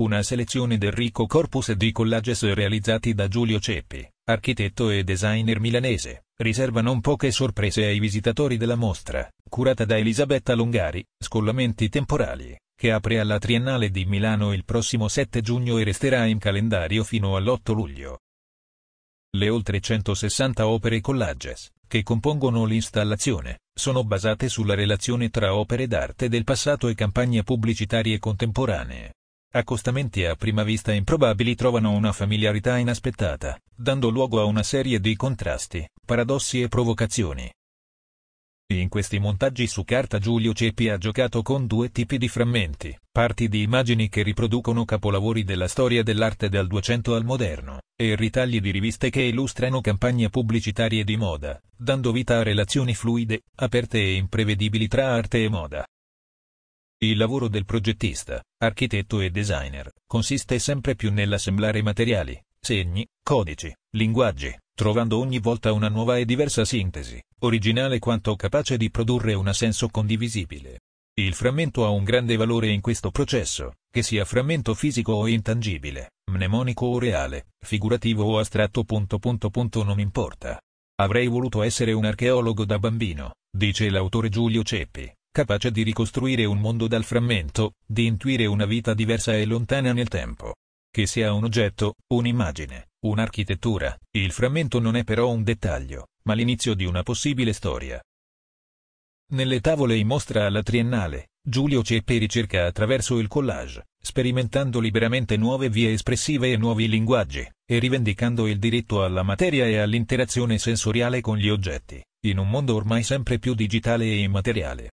Una selezione del ricco corpus di collages realizzati da Giulio Ceppi, architetto e designer milanese, riserva non poche sorprese ai visitatori della mostra, curata da Elisabetta Longari, Scollamenti temporali, che apre alla Triennale di Milano il prossimo 7 giugno e resterà in calendario fino all'8 luglio. Le oltre 160 opere collages, che compongono l'installazione, sono basate sulla relazione tra opere d'arte del passato e campagne pubblicitarie contemporanee Accostamenti a prima vista improbabili trovano una familiarità inaspettata, dando luogo a una serie di contrasti, paradossi e provocazioni. In questi montaggi su carta Giulio Ceppi ha giocato con due tipi di frammenti, parti di immagini che riproducono capolavori della storia dell'arte dal 200 al moderno, e ritagli di riviste che illustrano campagne pubblicitarie di moda, dando vita a relazioni fluide, aperte e imprevedibili tra arte e moda. Il lavoro del progettista, architetto e designer consiste sempre più nell'assemblare materiali, segni, codici, linguaggi, trovando ogni volta una nuova e diversa sintesi, originale quanto capace di produrre un assenso condivisibile. Il frammento ha un grande valore in questo processo, che sia frammento fisico o intangibile, mnemonico o reale, figurativo o astratto. Punto, punto, punto, non importa. Avrei voluto essere un archeologo da bambino, dice l'autore Giulio Ceppi capace di ricostruire un mondo dal frammento, di intuire una vita diversa e lontana nel tempo. Che sia un oggetto, un'immagine, un'architettura, il frammento non è però un dettaglio, ma l'inizio di una possibile storia. Nelle tavole in mostra alla Triennale, Giulio Ceppe ricerca attraverso il collage, sperimentando liberamente nuove vie espressive e nuovi linguaggi, e rivendicando il diritto alla materia e all'interazione sensoriale con gli oggetti, in un mondo ormai sempre più digitale e immateriale.